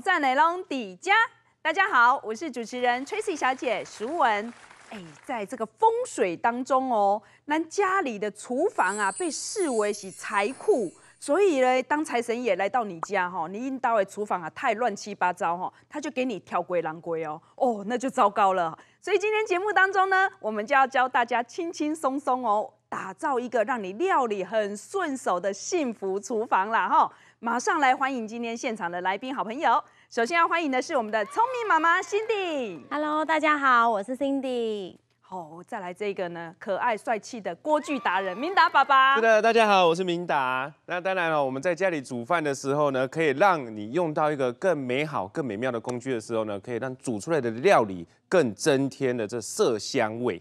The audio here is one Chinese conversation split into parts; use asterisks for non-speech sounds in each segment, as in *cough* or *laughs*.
站内龙底家，大家好，我是主持人 Tracy 小姐，淑文。哎，在这个风水当中哦，那家里的厨房啊，被视为是财库，所以呢，当财神爷来到你家哈，你因为厨房啊太乱七八糟哈，他就给你挑鬼狼鬼哦，哦，那就糟糕了。所以今天节目当中呢，我们就要教大家轻轻松松哦，打造一个让你料理很顺手的幸福厨房啦，哈。马上来欢迎今天现场的来宾好朋友。首先要欢迎的是我们的聪明妈妈 Cindy。Hello，大家好，我是 Cindy。哦，再来这个呢，可爱帅气的锅具达人明达爸爸。是的，大家好，我是明达。那当然了，我们在家里煮饭的时候呢，可以让你用到一个更美好、更美妙的工具的时候呢，可以让煮出来的料理更增添的这色香味。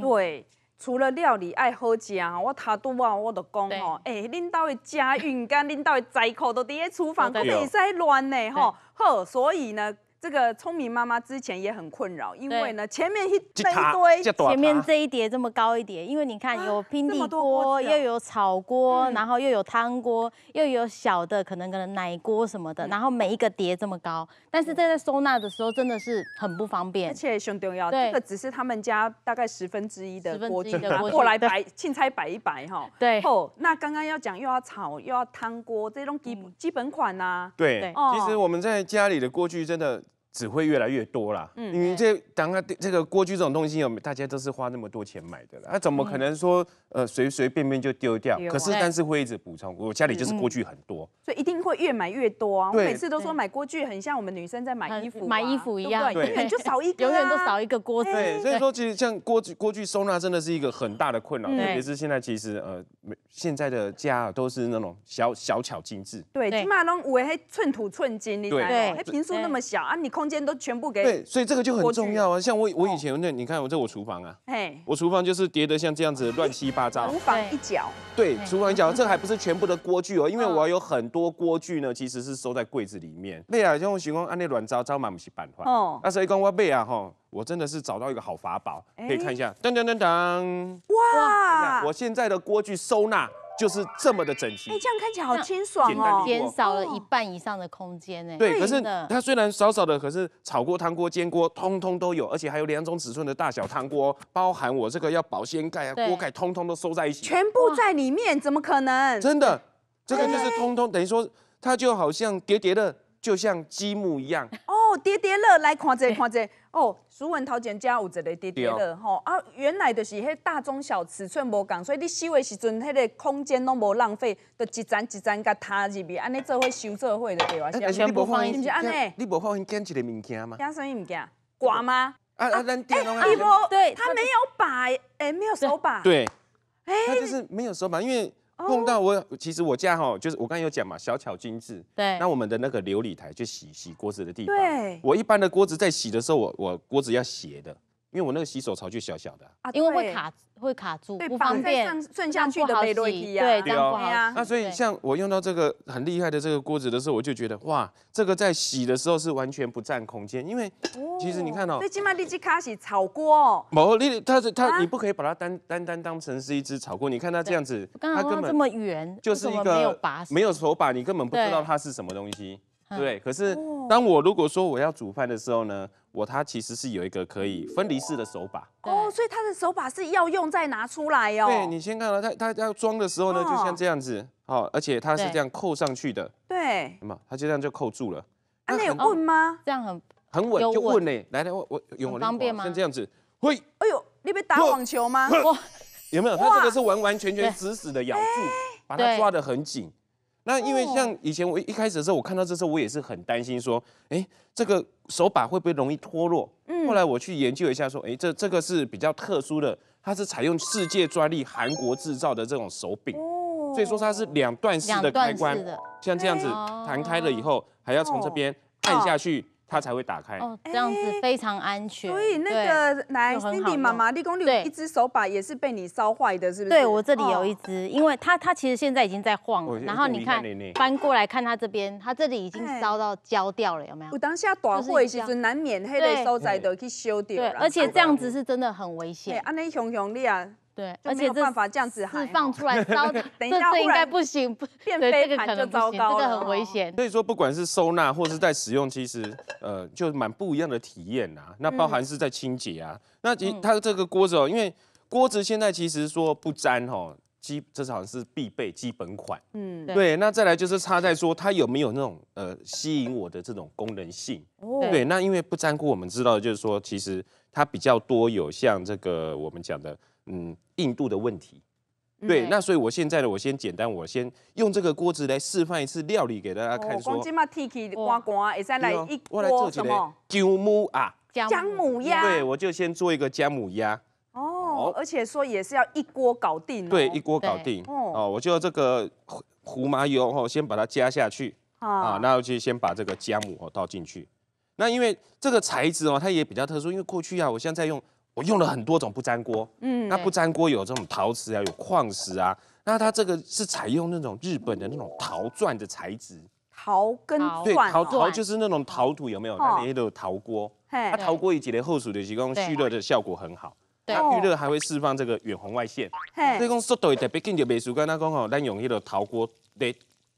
对。除了料理爱好食，我太多话我都讲吼，哎，恁家的家运干，恁家的财库都伫咧厨房，可以在乱的吼，所以呢。这个聪明妈妈之前也很困扰，因为呢，前面一堆，前面这一叠这么高一叠，因为你看有平底锅，又有炒锅，然后又有汤锅，又有小的可能可能奶锅什么的，然后每一个叠这么高，但是在收纳的时候真的是很不方便，而且弟重要。这个只是他们家大概十分之一的锅，拿过来摆，清菜摆一摆哈。对。哦，那刚刚要讲又要炒又要汤锅这种基基本款呐。对。其实我们在家里的锅具真的。只会越来越多啦，嗯，因为这刚刚这个锅具这种东西有，大家都是花那么多钱买的啦，那怎么可能说呃随随便便就丢掉？可是但是会一直补充，我家里就是锅具很多，所以一定会越买越多啊。我每次都说买锅具很像我们女生在买衣服，买衣服一样，永远就少一，个、永远都少一个锅子。对，所以说其实像锅具锅具收纳真的是一个很大的困扰，特别是现在其实呃现在的家都是那种小小巧精致，对，起码拢我係寸土寸金，你对，哎平素那么小啊，你空。间都全部给对，所以这个就很重要啊。像我我以前那你看我这我厨房啊，我厨房就是叠的像这样子乱七八糟。厨房一角，对，厨房一角，这还不是全部的锅具哦，*laughs* 因为我有很多锅具呢，其实是收在柜子里面。贝啊，这喜情按那乱糟糟嘛，不是版块哦。那所以乖乖贝啊哈，我真的是找到一个好法宝，可以看一下，噔噔噔噔，哇，我现在的锅具收纳。就是这么的整齐，哎，这样看起来好清爽哦，减少了一半以上的空间呢。对，可是它虽然少少的，可是炒锅、汤锅、煎锅通通都有，而且还有两种尺寸的大小汤锅，包含我这个要保鲜盖啊、锅盖，通通都收在一起，全部在里面，怎么可能？真的，这个就是通通，等于说它就好像叠叠乐，就像积木一样。哦，叠叠乐，来看这，看这。哦，苏文涛前家有一个滴滴的吼啊，原来就是迄大中小尺寸无共，所以你洗的时阵，迄个空间拢无浪费，就一层一层甲插入去，安尼做伙收做伙就对啊，是不是？你无发现？你无发现捡一个物件吗？捡什么物件？挂吗？啊啊，咱电动啊，对，他没有把，哎，没有手把，对，哎，他就是没有手把，因为。碰到我，其实我家哈就是我刚才有讲嘛，小巧精致。对，那我们的那个琉璃台，就洗洗锅子的地方。对，我一般的锅子在洗的时候，我我锅子要斜的。因为我那个洗手槽就小小的啊，因为会卡会卡住，对，不方便顺下去的被落去呀，对呀，那所以像我用到这个很厉害的这个锅子的时候，我就觉得哇，这个在洗的时候是完全不占空间，因为其实你看到，最起码立即卡洗炒锅哦，哦，你它是它你不可以把它单单单当成是一只炒锅，你看它这样子，它根本这么圆，就是一个没有把手，没有手把，你根本不知道它是什么东西，对，可是当我如果说我要煮饭的时候呢？我它其实是有一个可以分离式的手把，哦，所以它的手把是要用再拿出来哦。对你先看到它，它要装的时候呢，就像这样子，好，而且它是这样扣上去的，对，那么它就这样就扣住了。那有棍吗？这样很很稳，就稳嘞。来，来，我我用我的，像这样子，会。哎呦，你别打网球吗？*laughs* 有没有？它这个是完完全全死死的咬住，把它抓得很紧。那因为像以前我一开始的时候，我看到这候我也是很担心，说，哎，这个手把会不会容易脱落？后来我去研究一下，说，哎，这这个是比较特殊的，它是采用世界专利、韩国制造的这种手柄，所以说它是两段式的开关，像这样子弹开了以后，还要从这边按下去。它才会打开，哦，这样子非常安全。所以那个来 c i n d y 妈妈立功，有一只手把也是被你烧坏的，是不是？对我这里有一只，因为它它其实现在已经在晃了，然后你看翻过来看它这边，它这里已经烧到焦掉了，有没有？我当下短会其实难免那个所在的去修掉对，而且这样子是真的很危险。哎，安尼熊熊你啊！对，而且这办法这样子释放出来糟，*laughs* 等一下应该不行，变飞盘就糟糕，这个很危险。所以说，不管是收纳或是在使用，其实呃，就蛮不一样的体验呐。那包含是在清洁啊，那它这个锅子，哦，因为锅子现在其实说不粘哈，基这场是必备基本款。嗯，对。那再来就是差在说它有没有那种呃吸引我的这种功能性。对，那因为不粘锅，我们知道就是说，其实它比较多有像这个我们讲的。嗯，印度的问题，对，那所以我现在呢，我先简单，我先用这个锅子来示范一次料理给大家看，说，我来做起来，来什么？姜母啊，姜母鸭，对我就先做一个姜母鸭。哦，而且说也是要一锅搞定，对，一锅搞定。哦，我就这个胡麻油，哦，先把它加下去，啊，然后就先把这个姜母哦倒进去。那因为这个材质哦，它也比较特殊，因为过去啊，我现在用。我用了很多种不粘锅，嗯，那不粘锅有这种陶瓷啊，有矿石啊，那它这个是采用那种日本的那种陶钻的材质，陶跟对陶陶就是那种陶土有没有？那都有陶锅，嘿，陶锅以及热后熟的情况下，蓄热的效果很好，那预热还会释放这个远红外线，所以讲速度会特别快，美术快，那讲吼，咱用一个陶锅对。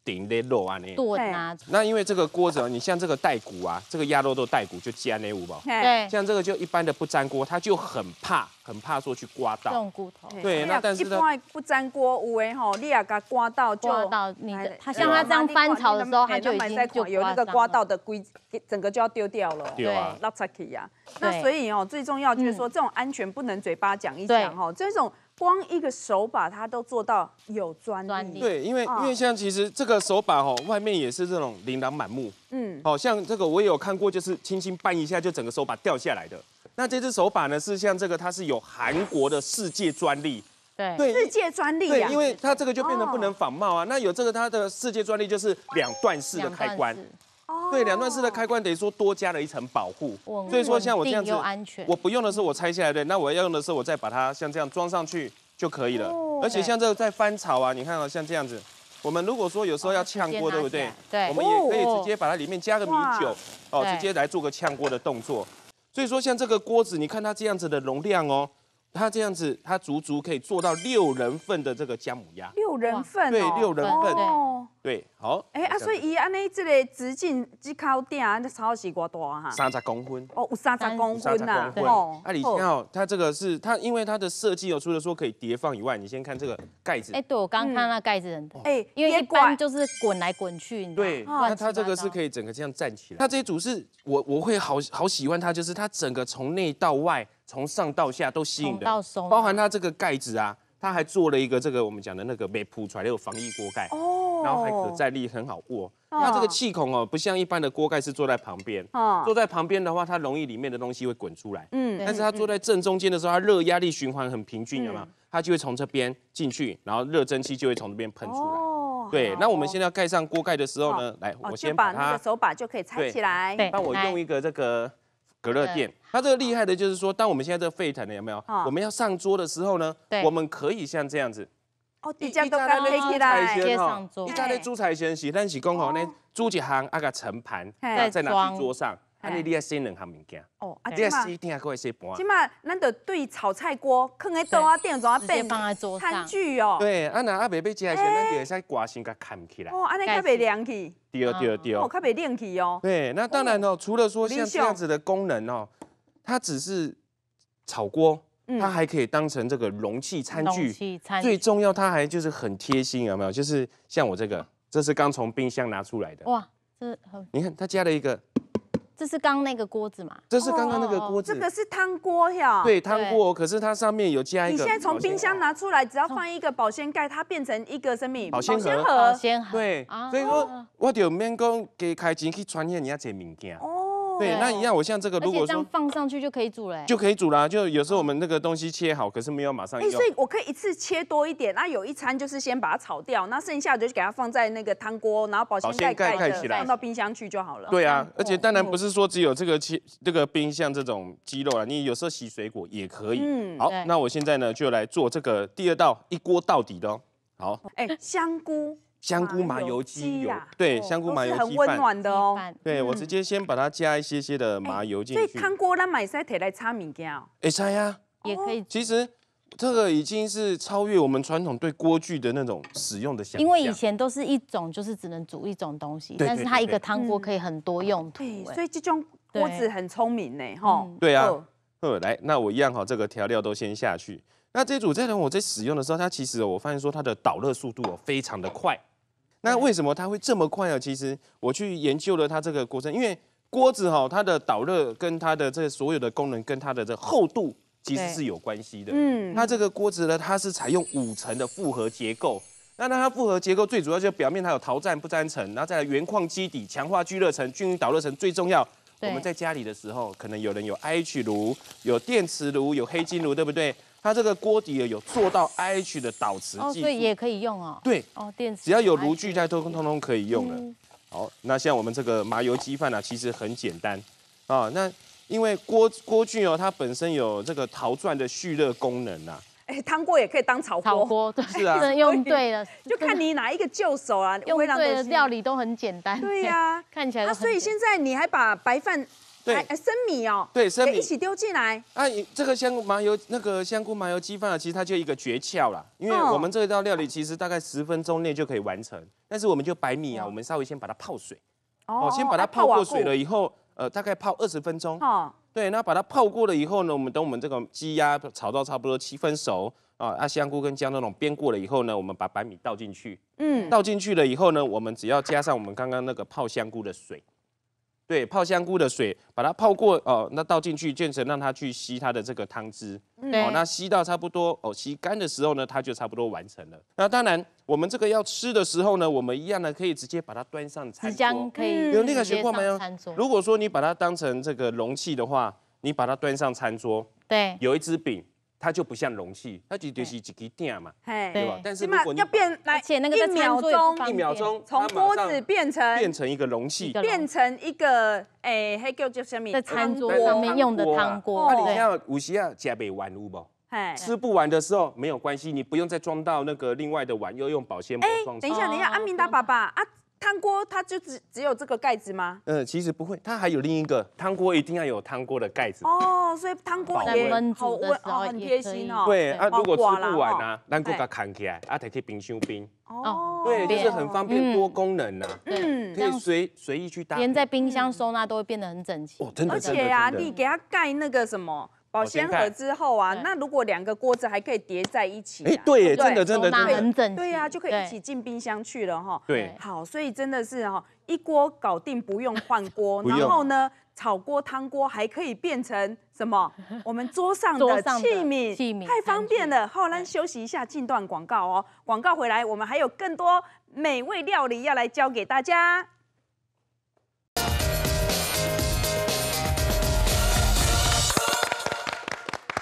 顶的肉啊，那炖啊，那因为这个锅子，你像这个带骨啊，这个鸭肉都带骨，就加那五宝。对，像这个就一般的不粘锅，它就很怕，很怕说去刮到。这骨头，对，那但是一般不粘锅，有哎吼，你也敢刮到就到你的，像它这样翻炒的时候，它就已经有那个刮到的规，整个就要丢掉了。对，那才可以呀。那所以哦，最重要就是说，这种安全不能嘴巴讲一讲哈，这种。光一个手把，它都做到有专利。对，因为因为像其实这个手把哦，外面也是这种琳琅满目。嗯，好像这个我有看过，就是轻轻扳一下就整个手把掉下来的。那这只手把呢，是像这个，它是有韩国的世界专利。对，世界专利。对，因为它这个就变得不能仿冒啊。那有这个它的世界专利，就是两段式的开关。对，两段式的开关等于说多加了一层保护，所以说像我这样子，我不用的时候我拆下来，对，那我要用的时候我再把它像这样装上去就可以了。而且像这个在翻炒啊，你看啊，像这样子，我们如果说有时候要炝锅，对不对？对，我们也可以直接把它里面加个米酒，哦，直接来做个炝锅的动作。所以说像这个锅子，你看它这样子的容量哦。它这样子，它足足可以做到六人份的这个姜母鸭。六人份，对，六人份。对，好。哎，啊，所以伊安尼这个直径只靠点，安尼超级过大哈。三十公分。哦，有三十公分呐。那你听哦，它这个是它，因为它的设计，除了说可以叠放以外，你先看这个盖子。哎，对我刚刚看那盖子，哎，因为一般就是滚来滚去。对，那它这个是可以整个这样站起来。那这一组是我我会好好喜欢它，就是它整个从内到外。从上到下都吸引的，包含它这个盖子啊，它还做了一个这个我们讲的那个被铺出来的防疫锅盖哦，然后还可再立，很好握。它这个气孔哦，不像一般的锅盖是坐在旁边，坐在旁边的话，它容易里面的东西会滚出来。嗯，但是它坐在正中间的时候，它热压力循环很平均，有没有？它就会从这边进去，然后热蒸汽就会从这边喷出来。哦，对。那我们现在要盖上锅盖的时候呢，来，我先把那个手把就可以拆起来，帮我用一个这个。隔热垫，那这个厉害的就是说，当我们现在这个沸腾的有没有？我们要上桌的时候呢，我们可以像这样子，哦，一家都干啦，菜先上桌，一扎的猪菜先洗，但是刚好呢，煮一行啊个盛盘，再再拿去桌上。尼你啊，新人还物件，哦，啊，你啊，一定还过来洗盘。起码，咱得对炒菜锅放喺桌啊、电啊、边啊，餐具哦。对，啊那啊，别别接，前面底下心，新，佮砍起来。哦，安尼佮袂凉气。对对对。哦，佮袂凉气哦。对，那当然哦，除了说像这样子的功能哦，它只是炒锅，它还可以当成这个容器餐具。餐具。最重要，它还就是很贴心，有没有？就是像我这个，这是刚从冰箱拿出来的。哇，这你看，它加了一个。这是刚那个锅子嘛？这是刚刚那个锅子，这个是汤锅呀。对，汤锅，可是它上面有加一个。你现在从冰箱拿出来，只要放一个保鲜盖，它变成一个生命保鲜盒。保鲜盒。对，所以说，我就免讲，加开钱去穿越人家一物件。对，那一样，我像这个，如果样放上去就可以煮了，就可以煮啦。就有时候我们那个东西切好，可是没有马上。哎，所以我可以一次切多一点，那有一餐就是先把它炒掉，那剩下的就给它放在那个汤锅，然后保鲜盖盖起来，放到冰箱去就好了。对啊，而且当然不是说只有这个切这个冰箱这种鸡肉啊，你有时候洗水果也可以。嗯，好，那我现在呢就来做这个第二道一锅到底的，好。哎，香菇。香菇麻油鸡油，对香菇麻油鸡饭，对我直接先把它加一些些的麻油进去。所以汤锅咱买晒提来擦米羹啊，哎擦呀，也可以。其实这个已经是超越我们传统对锅具的那种使用的想法，因为以前都是一种，就是只能煮一种东西，但是它一个汤锅可以很多用途。对，所以这种锅子很聪明呢，哈。对啊，呵，来，那我一样哈，这个调料都先下去。那这组这种我在使用的时候，它其实我发现说它的导热速度非常的快。那为什么它会这么快呢？其实我去研究了它这个锅身，因为锅子哈它的导热跟它的这所有的功能跟它的这厚度其实是有关系的。嗯。它这个锅子呢，它是采用五层的复合结构。那那它复合结构最主要就表面它有陶钻不粘层，然后再原矿基底强化聚热层，均匀导热层，最重要。我们在家里的时候，可能有人有 IH 炉，有电磁炉，有黑金炉，对不对？它这个锅底啊，有做到 I H 的导磁剂，所以也可以用哦。对，哦，电磁只要有炉具在，都通通通可以用的。好，那现在我们这个麻油鸡饭啊，其实很简单啊。那因为锅锅具哦，它本身有这个陶钻的蓄热功能呐。哎，汤锅也可以当炒锅，锅是啊，*laughs* 用对了，就看你哪一个旧手啊，用对的料理都很简单。对呀，*laughs* 看起来那所以现在你还把白饭。对，生米哦，对，生米一起丢进来。那这个香菇麻油那个香菇麻油鸡饭啊，其实它就一个诀窍啦。因为我们这一道料理其实大概十分钟内就可以完成，但是我们就白米啊，我们稍微先把它泡水。哦。先把它泡过水了以后，呃，大概泡二十分钟。哦。对，那把它泡过了以后呢，我们等我们这个鸡鸭炒到差不多七分熟啊，啊，香菇跟姜那种煸过了以后呢，我们把白米倒进去。嗯。倒进去了以后呢，我们只要加上我们刚刚那个泡香菇的水。对，泡香菇的水，把它泡过哦，那倒进去，建成让它去吸它的这个汤汁，好，那吸到差不多哦，吸干的时候呢，它就差不多完成了。那当然，我们这个要吃的时候呢，我们一样呢，可以直接把它端上餐桌，可以，有那个情况没有？如果说你把它当成这个容器的话，你把它端上餐桌，对，有一支饼。它就不像容器，它就是一个鼎嘛，对吧？但是如果你要变来，且那个一秒钟，一秒钟从锅子变成变成一个容器，变成一个诶，黑胶就是米的餐桌上面用的汤锅，那你要有需要加备玩物不？吃不完的时候没有关系，你不用再装到那个另外的碗，又用保鲜膜装。等一下，等一下，阿明达爸爸啊。汤锅它就只只有这个盖子吗？嗯，其实不会，它还有另一个汤锅，一定要有汤锅的盖子。哦，所以汤锅也好温，很贴心哦。对啊，如果吃不完呢，拿过它砍起来，啊，它可以冰箱冰。哦，对，就是很方便，多功能呐，嗯，可以随随意去搭，连在冰箱收纳都会变得很整齐。哦，真的，而且啊，你给它盖那个什么？保鲜盒之后啊，那如果两个锅子还可以叠在一起，哎，对，真的真的对呀，就可以一起进冰箱去了哈。对，好，所以真的是哈，一锅搞定，不用换锅，*laughs* 然后呢，炒锅、汤锅还可以变成什么？*laughs* 我们桌上的器皿，器皿太方便了。后来休息一下，进段广告哦。广告回来，我们还有更多美味料理要来教给大家。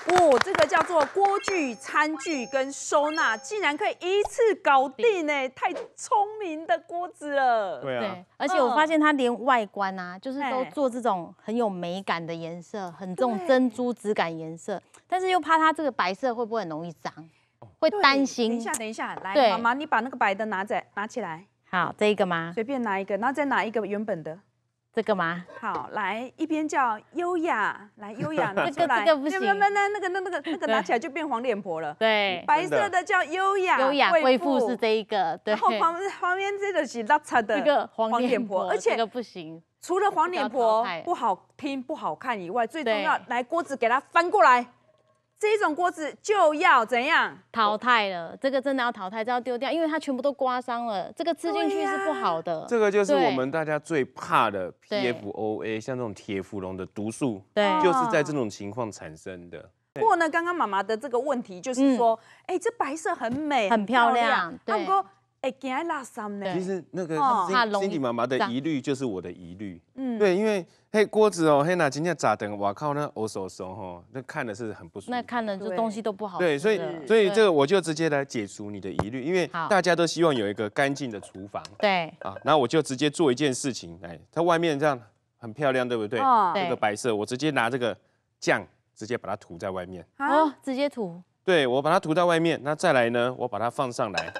哦，这个叫做锅具、餐具跟收纳，竟然可以一次搞定呢！太聪明的锅子了。对啊，而且我发现它连外观啊，就是都做这种很有美感的颜色，很这种珍珠质感颜色。但是又怕它这个白色会不会很容易脏，会担心。等一下，等一下，来，妈妈，你把那个白的拿着，拿起来。好，这个吗？随便拿一个，然再拿一个原本的。这个吗？好，来一边叫优雅，来优雅 *laughs* 拿出来。这个不行，那那那个那那个那个拿起来就变黄脸婆了。对，白色的叫优雅，优雅贵妇是这一个。然后旁旁边这个是邋遢的，这个黄脸婆，这个不行。除了黄脸婆不好听、不好看以外，最重要，来锅子给它翻过来。这种锅子就要怎样淘汰了？这个真的要淘汰，就要丢掉，因为它全部都刮伤了。这个吃进去是不好的。这个就是我们大家最怕的 PFOA，像这种铁氟龙的毒素，对，就是在这种情况产生的。不过呢，刚刚妈妈的这个问题就是说，哎，这白色很美，很漂亮。阿哥。呢。其实那个 Cindy 妈妈的疑虑就是我的疑虑。嗯，对，因为嘿锅子哦，嘿那今天咋的？哇靠，那我手手哈，那看的是很不舒服。那看的这东西都不好。对，所以所以这个我就直接来解除你的疑虑，因为大家都希望有一个干净的厨房。对啊，然我就直接做一件事情，来它外面这样很漂亮，对不对？这个白色，我直接拿这个酱直接把它涂在外面。好，直接涂。对，我把它涂在外面，那再来呢，我把它放上来。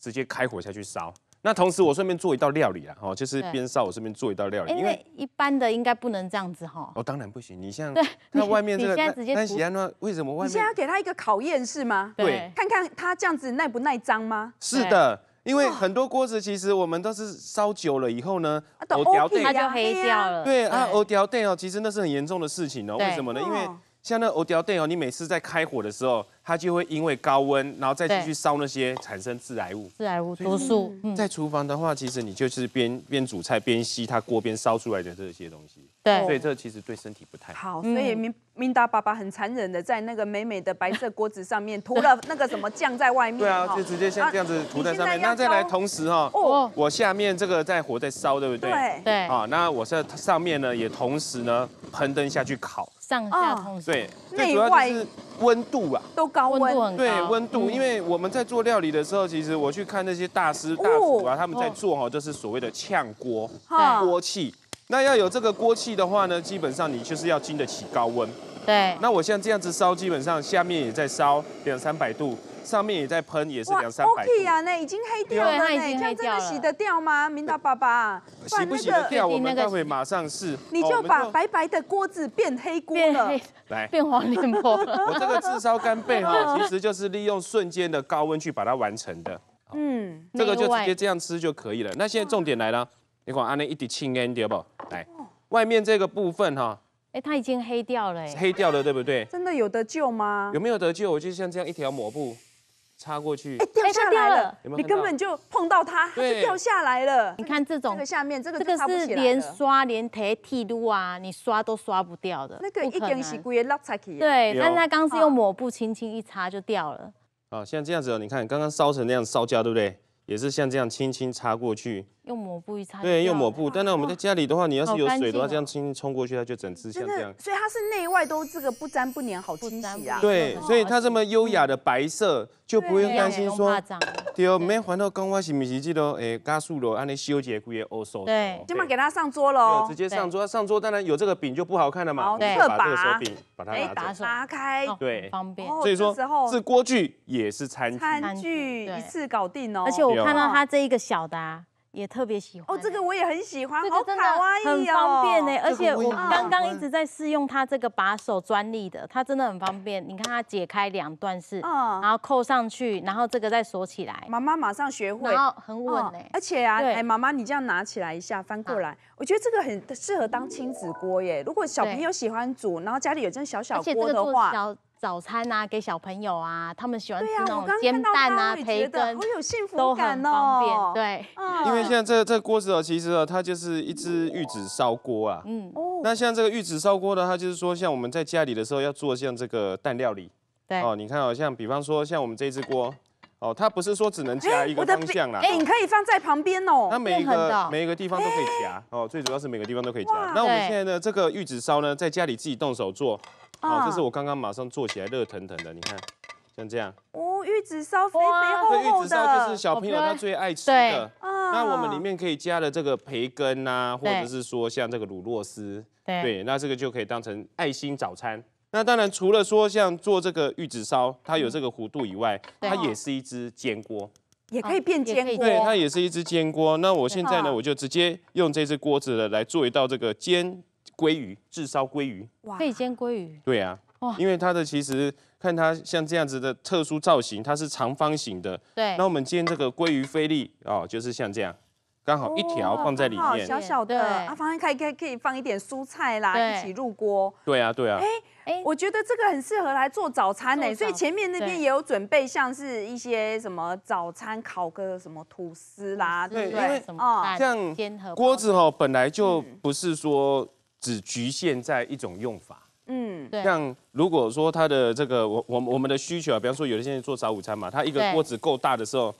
直接开火下去烧，那同时我顺便做一道料理啦，哦，就是边烧我顺便做一道料理，因为一般的应该不能这样子哈。哦，当然不行，你像 *laughs* 那外面这个，那喜安那为什么外面？你现在要给他一个考验是吗？对，看看他这样子耐不耐脏吗？是的，因为很多锅子其实我们都是烧久了以后呢，它就黑掉了。对啊，欧掉褪哦，其实那是很严重的事情哦。为什么呢？因为像那欧雕店哦，你每次在开火的时候，它就会因为高温，然后再继续烧那些产生致癌物、致癌物、毒素。在厨房的话，其实你就是边边煮菜边吸它锅边烧出来的这些东西。对，所以这其实对身体不太好。所以明明达爸爸很残忍的在那个美美的白色锅子上面涂了那个什么酱在外面。对啊，就直接像这样子涂在上面。那再来同时哈，哦，我下面这个在火在烧，对不对？对。啊，那我在上面呢，也同时呢，喷灯下去烤。上下通对，最主要就是温度啊，都高温，对温度，因为我们在做料理的时候，其实我去看那些大师大厨啊，他们在做哈，就是所谓的炝锅，锅气。那要有这个锅气的话呢，基本上你就是要经得起高温。对，那我像这样子烧，基本上下面也在烧两三百度。上面也在喷，也是两三百。o k 啊，那已经黑掉了，那已经黑掉了。真的洗得掉吗，明达爸爸？洗不洗得掉？我们待会马上试。你就把白白的锅子变黑锅了。*laughs* 来，变黄脸婆。*laughs* 我这个炙烧干贝哈，*laughs* 其实就是利用瞬间的高温去把它完成的。嗯，这个就直接这样吃就可以了。那现在重点来了，你看阿内一滴清烟，对不？来，外面这个部分哈。哎，它已经黑掉了。黑掉了，对不对？真的有得救吗？有没有得救？我就像这样一条抹布。擦过去，哎掉下来了，有没有？你根本就碰到它，它就掉下来了。你看这种这个下面这个，这个是连刷连贴剃度啊，你刷都刷不掉的。那个一根是故意落出去。对，但是它刚刚是用抹布轻轻一擦就掉了。啊，像这样子，哦，你看刚刚烧成那样烧焦，对不对？也是像这样轻轻擦过去。用抹布一擦，对，用抹布。当然我们在家里的话，你要是有水，的话，这样轻轻冲过去，它就整只像这样。所以它是内外都这个不粘不粘，好清洗啊。对，所以它这么优雅的白色，就不用担心说，对哦。没还到刚花洗米洗机喽，哎，加速了，安尼修结骨也欧手。对，今晚给它上桌喽，直接上桌，上桌。当然有这个饼就不好看了嘛，对，特把把它，哎，打开，对，方便。所以说，这锅具也是餐具，餐具一次搞定哦。而且我看到它这一个小的。啊。也特别喜欢哦，这个我也很喜欢，这个真的很很方便呢。而且我刚刚一直在试用它这个把手专利的，它真的很方便。你看它解开两段式，嗯，然后扣上去，然后这个再锁起来。妈妈马上学会，然后很稳呢。而且啊，哎，妈妈你这样拿起来一下翻过来，我觉得这个很适合当亲子锅耶。如果小朋友喜欢煮，然后家里有只小小锅的话。早餐啊，给小朋友啊，他们喜欢吃那种煎蛋啊、培根，有幸福感，都很方便。对，因为现在这这锅子啊，其实哦，它就是一只玉子烧锅啊。嗯，哦，那像这个玉子烧锅呢，它就是说，像我们在家里的时候要做像这个蛋料理。对，哦，你看哦，像比方说，像我们这只锅。哦，它不是说只能夹一个方向啦，哎，你可以放在旁边哦。那每一个每一个地方都可以夹哦，最主要是每个地方都可以夹。那我们现在呢，这个玉子烧呢，在家里自己动手做，好，这是我刚刚马上做起来热腾腾的，你看，像这样。哦，玉子烧肥肥厚厚的。玉子烧就是小朋友他最爱吃的。那我们里面可以加了这个培根呐，或者是说像这个乳酪丝，对，那这个就可以当成爱心早餐。那当然，除了说像做这个玉子烧，它有这个弧度以外，它也是一只煎锅，也可以变煎锅。对，它也是一只煎锅。那我现在呢，我就直接用这只锅子来做一道这个煎鲑鱼，炙烧鲑鱼。可以煎鲑鱼。对啊，因为它的其实看它像这样子的特殊造型，它是长方形的。对。那我们煎这个鲑鱼菲力哦，就是像这样。刚好一条放在里面，小小的啊，放正可以可以可以放一点蔬菜啦，一起入锅。对啊，对啊。哎，我觉得这个很适合来做早餐呢，所以前面那边也有准备，像是一些什么早餐，烤个什么吐司啦，对不对？啊，像锅子哦，本来就不是说只局限在一种用法。嗯，对。像如果说它的这个我我我们的需求啊，比方说有一些人做早午餐嘛，它一个锅子够大的时候，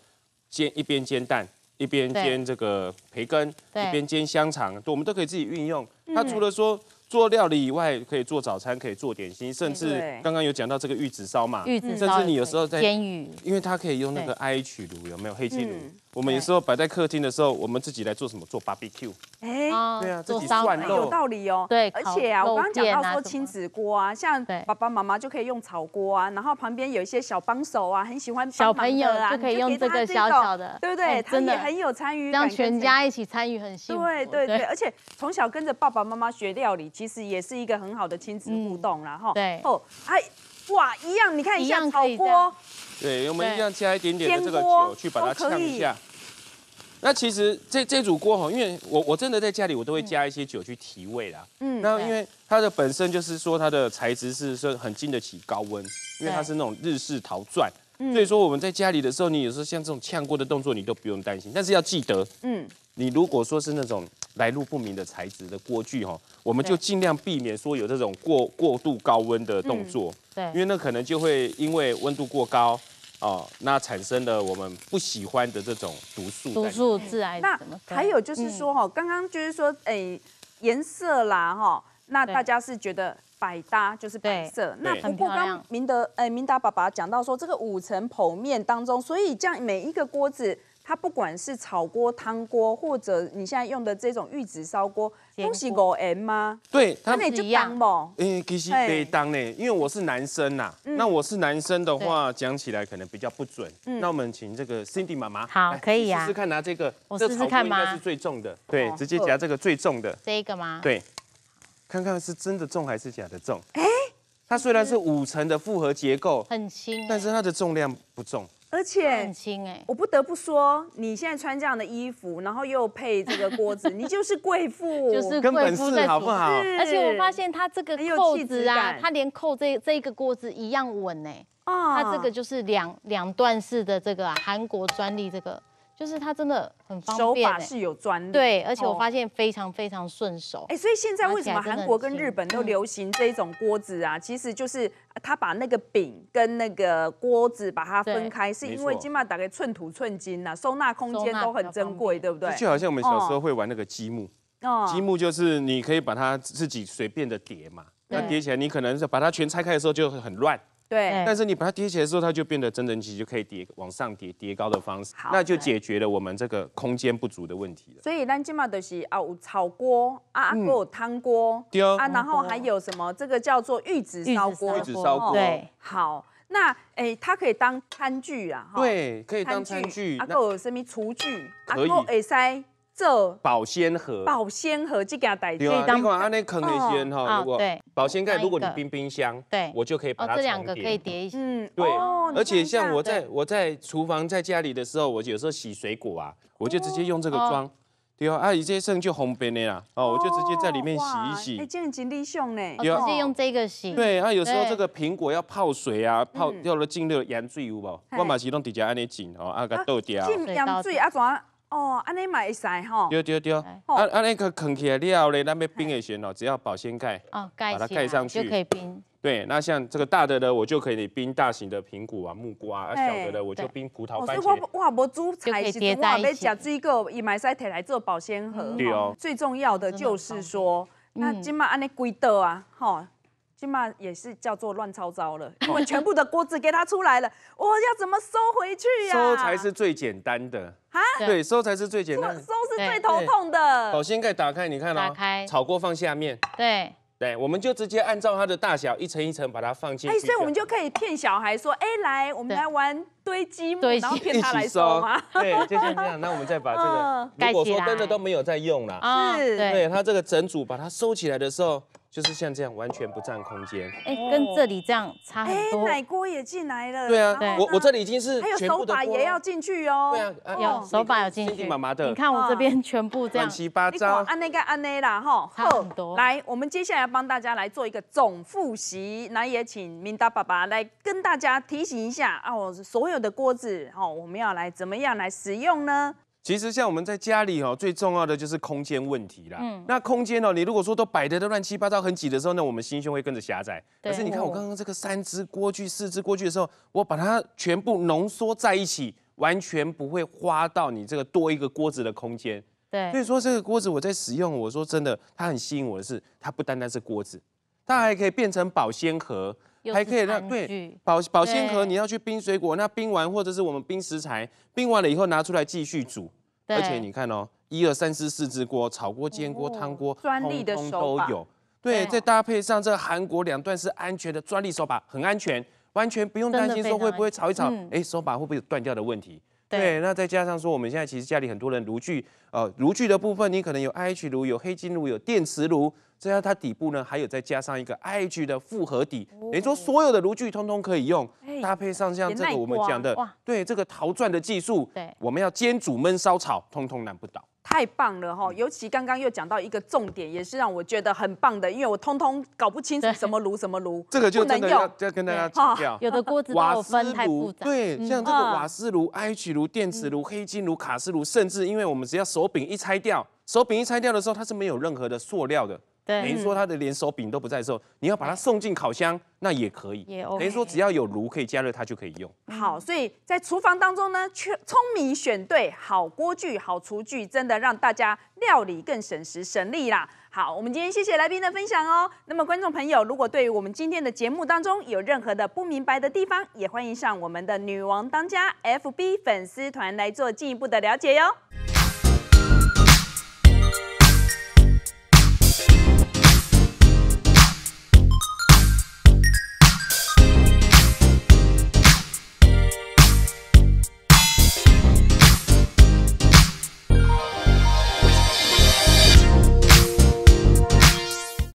煎一边煎蛋。一边煎这个培根，一边煎香肠，我们都可以自己运用。它除了说做料理以外，可以做早餐，可以做点心，甚至刚刚有讲到这个玉子烧嘛，甚至你有时候在煎鱼，因为它可以用那个 I 曲炉，有没有黑漆炉？我们有时候摆在客厅的时候，我们自己来做什么？做 barbecue。哎，对啊，己烧肉有道理哦。对，而且啊，我刚讲到说亲子锅啊，像爸爸妈妈就可以用炒锅啊，然后旁边有一些小帮手啊，很喜欢小朋友啊，就可以用这个小小的，对不对？真的很有参与，让全家一起参与很幸福。对对对，而且从小跟着爸爸妈妈学料理，其实也是一个很好的亲子互动啦，哈。对。哦，哎，哇，一样，你看一下炒锅。对，我们一样加一点点的这个酒去把它呛一下。那其实这这组锅哈，因为我我真的在家里我都会加一些酒去提味啦。嗯。那因为它的本身就是说它的材质是说很经得起高温，因为它是那种日式陶钻，所以说我们在家里的时候，你有时候像这种呛锅的动作你都不用担心。但是要记得，嗯，你如果说是那种来路不明的材质的锅具哈，我们就尽量避免说有这种过过度高温的动作。对。因为那可能就会因为温度过高。哦，那产生了我们不喜欢的这种毒素，毒素致癌。那还有就是说，哈，刚刚就是说，哎，颜色啦，哈，那大家是觉得百搭就是白色。那不过刚明德，哎，明达爸爸讲到说，这个五层剖面当中，所以这样每一个锅子，它不管是炒锅、汤锅，或者你现在用的这种玉子烧锅。都是五 M 吗？对，那你就当吧。哎，其实以当呢，因为我是男生呐。那我是男生的话，讲起来可能比较不准。那我们请这个 Cindy 妈妈。好，可以啊。试试看拿这个，我试试看吗？是最重的。对，直接夹这个最重的。这个吗？对，看看是真的重还是假的重。哎，它虽然是五层的复合结构，很轻，但是它的重量不重。而且，很轻我不得不说，你现在穿这样的衣服，然后又配这个锅子，*laughs* 你就是贵妇，就是贵妇的好不好？而且我发现它这个扣子啊，它连扣这这一个锅子一样稳呢。哦，它这个就是两两段式的这个韩国专利这个。就是它真的很方便，手法是有专利，对，而且我发现非常非常顺手。哎，所以现在为什么韩国跟日本都流行这一种锅子啊？其实就是它把那个饼跟那个锅子把它分开，是因为金马大概寸土寸金呐，收纳空间都很珍贵，对不对？就好像我们小时候会玩那个积木，积木就是你可以把它自己随便的叠嘛，那叠起来你可能是把它全拆开的时候就会很乱。对，但是你把它叠起来的时候，它就变得整蒸齐，就可以叠往上叠叠高的方式，那就解决了我们这个空间不足的问题了。所以 l a n j i 的东啊，有炒锅啊，阿哥有汤锅，对啊，然后还有什么？这个叫做玉子烧锅，玉子烧锅，对。好，那哎，它可以当餐具啊，对，可以当餐具。阿哥有什么厨具？可以，哎塞。这保鲜盒，保鲜盒，即件代可对啊，那款安尼肯德先哈，如果保鲜盖，如果你冰冰箱，对，我就可以把它这两个可以叠一下，嗯，对。而且像我在我在厨房在家里的时候，我有时候洗水果啊，我就直接用这个装。对啊，阿姨这些剩就红边的啦，哦，我就直接在里面洗一洗。这样真理想呢。直接用这个洗。对啊，有时候这个苹果要泡水啊，泡掉了进那个盐水有无？我嘛是弄直接安尼浸哦，啊个倒掉。浸盐水啊怎？哦，安尼买晒吼，对对对，安安尼个扛起来料嘞，咱边冰也行咯，只要保鲜盖，哦盖起来，把它盖上去就可以冰。对，那像这个大的呢，我就可以冰大型的苹果啊、木瓜；啊，小的呢，我就冰葡萄、番茄。哇，我做菜是哇，要食水果也买晒提来做保鲜盒。对哦，最重要的就是说，那今嘛安尼归到啊，哈，今嘛也是叫做乱糟糟了，因为全部的锅子给它出来了，我要怎么收回去呀？收才是最简单的。啊，对，收才是最简单，收是最头痛的。保鲜盖打开，你看哦，打开，炒锅放下面。对对，我们就直接按照它的大小，一层一层把它放进。哎，所以我们就可以骗小孩说，哎，来，我们来玩堆积木，然后骗他来收嘛。*laughs* 对，就像这样。那我们再把这个，如果说真的都没有在用了，是，对它这个整组把它收起来的时候。就是像这样，完全不占空间。哎，跟这里这样差很多。哎，奶锅也进来了。对啊，我我这里已经是。还有手把也要进去哦。对啊，有手把有进去。妈妈的，你看我这边全部这样。乱七八糟。按那个按那啦。哈，很多。来，我们接下来帮大家来做一个总复习。那也请明达爸爸来跟大家提醒一下啊，所有的锅子哦，我们要来怎么样来使用呢？其实像我们在家里哦，最重要的就是空间问题啦。嗯。那空间哦，你如果说都摆的都乱七八糟、很挤的时候，那我们心胸会跟着狭窄。可是你看我刚刚这个三只锅具、四只锅具的时候，我把它全部浓缩在一起，完全不会花到你这个多一个锅子的空间。对。所以说这个锅子我在使用，我说真的，它很吸引我的是，它不单单是锅子，它还可以变成保鲜盒，还可以让对保保鲜盒，你要去冰水果，那冰完或者是我们冰食材，冰完了以后拿出来继续煮。而且你看哦，一二三四四只锅，炒锅、煎锅、汤锅，通通都有。对，再搭配上这个韩国两段式安全的专利手把，很安全，完全不用担心说会不会炒一炒，哎，手把会不会断掉的问题。对，那再加上说，我们现在其实家里很多人炉具，呃，炉具的部分你可能有 IH 炉、有黑金炉、有电磁炉。这样它底部呢，还有再加上一个 IG 的复合底，等于说所有的炉具通通可以用。搭配上像这个我们讲的，对这个陶砖的技术，我们要煎煮焖烧炒，通通难不倒。太棒了哈！尤其刚刚又讲到一个重点，也是让我觉得很棒的，因为我通通搞不清楚什么炉什么炉。这个就真的要要跟大家强调，有的锅子瓦斯炉对，像这个瓦斯炉、IG 炉、电磁炉、黑金炉、卡式炉，甚至因为我们只要手柄一拆掉，手柄一拆掉的时候，它是没有任何的塑料的。等于说它的连手柄都不在的时候，你要把它送进烤箱，那也可以。等于说只要有炉可以加热，它就可以用。好，所以在厨房当中呢，聪明选对好锅具、好厨具，真的让大家料理更省时省力啦。好，我们今天谢谢来宾的分享哦。那么观众朋友，如果对于我们今天的节目当中有任何的不明白的地方，也欢迎上我们的女王当家 FB 粉丝团来做进一步的了解哟。